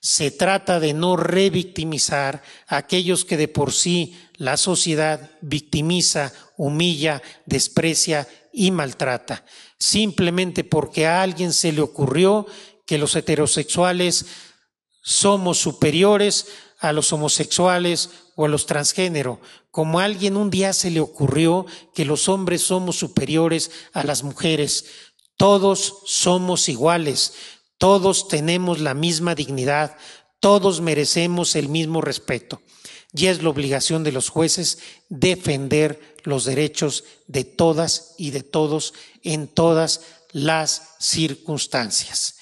Se trata de no revictimizar a aquellos que de por sí la sociedad victimiza, humilla, desprecia y maltrata, simplemente porque a alguien se le ocurrió que los heterosexuales somos superiores a los homosexuales o a los transgénero, como a alguien un día se le ocurrió que los hombres somos superiores a las mujeres. Todos somos iguales, todos tenemos la misma dignidad, todos merecemos el mismo respeto y es la obligación de los jueces defender los derechos de todas y de todos en todas las circunstancias.